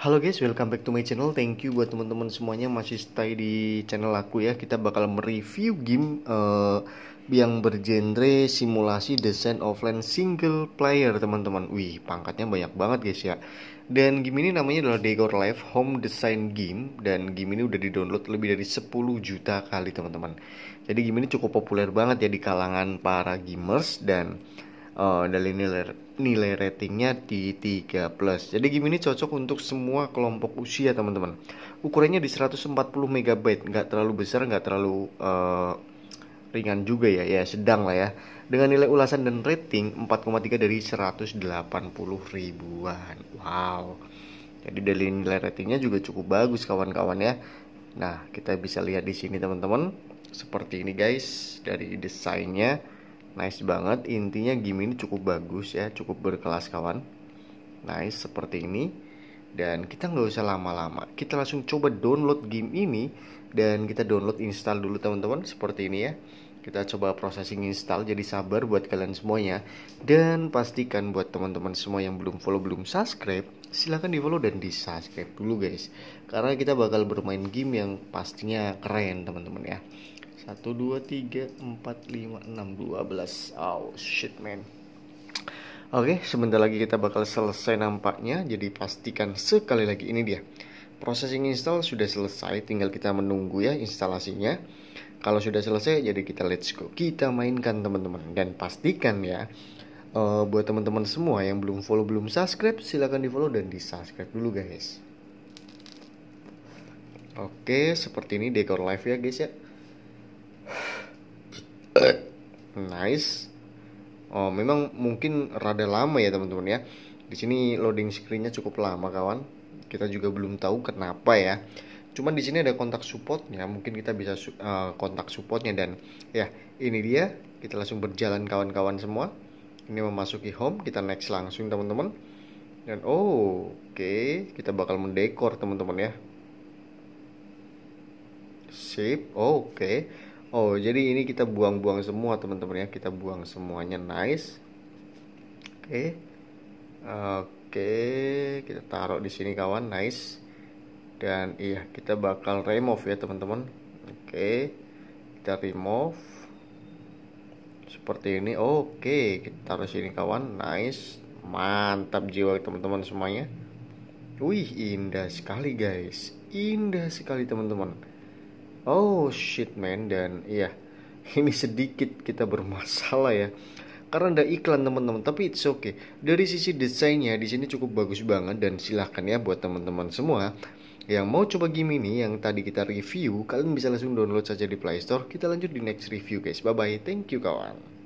Halo guys, welcome back to my channel. Thank you buat teman-teman semuanya masih stay di channel aku ya. Kita bakal mereview game uh, yang bergenre simulasi desain offline single player, teman-teman. Wih, pangkatnya banyak banget guys ya. Dan game ini namanya adalah Decor Life Home Design Game dan game ini udah di-download lebih dari 10 juta kali, teman-teman. Jadi game ini cukup populer banget ya di kalangan para gamers dan uh, oh, dari nilai nilai ratingnya di 3 plus. Jadi game ini cocok untuk semua kelompok usia teman-teman. Ukurannya di 140 MB, nggak terlalu besar, nggak terlalu uh, ringan juga ya, ya sedang lah ya. Dengan nilai ulasan dan rating 4,3 dari 180 ribuan. Wow. Jadi dari nilai ratingnya juga cukup bagus kawan-kawan ya. Nah, kita bisa lihat di sini teman-teman. Seperti ini guys dari desainnya nice banget intinya game ini cukup bagus ya cukup berkelas kawan nice seperti ini dan kita nggak usah lama-lama kita langsung coba download game ini dan kita download install dulu teman-teman seperti ini ya kita coba processing install jadi sabar buat kalian semuanya dan pastikan buat teman-teman semua yang belum follow belum subscribe silahkan di follow dan di subscribe dulu guys karena kita bakal bermain game yang pastinya keren teman-teman ya 1, 2, 3, 4, 5, 6, 12 belas oh shit man Oke, sebentar lagi kita bakal selesai nampaknya, jadi pastikan sekali lagi ini dia. Processing install sudah selesai, tinggal kita menunggu ya instalasinya. Kalau sudah selesai, jadi kita let's go. Kita mainkan teman-teman dan pastikan ya uh, buat teman-teman semua yang belum follow belum subscribe, silahkan di follow dan di subscribe dulu guys. Oke, seperti ini dekor live ya guys ya nice oh memang mungkin rada lama ya teman-teman ya di sini loading screennya cukup lama kawan kita juga belum tahu kenapa ya cuman di sini ada kontak supportnya mungkin kita bisa uh, kontak supportnya dan ya ini dia kita langsung berjalan kawan-kawan semua ini memasuki home kita next langsung teman-teman dan oh oke okay. kita bakal mendekor teman-teman ya sip oh, oke okay. Oh, jadi ini kita buang-buang semua teman-teman ya. Kita buang semuanya. Nice. Oke. Okay. Oke, okay. kita taruh di sini kawan. Nice. Dan iya, kita bakal remove ya, teman-teman. Oke. Okay. Kita remove. Seperti ini. Oke, okay. kita taruh sini kawan. Nice. Mantap jiwa teman-teman semuanya. Wih, indah sekali guys. Indah sekali teman-teman Oh shit man dan iya ini sedikit kita bermasalah ya karena ada iklan teman-teman tapi it's okay dari sisi desainnya di sini cukup bagus banget dan silahkan ya buat teman-teman semua yang mau coba game ini yang tadi kita review kalian bisa langsung download saja di Play Store kita lanjut di next review guys bye bye thank you kawan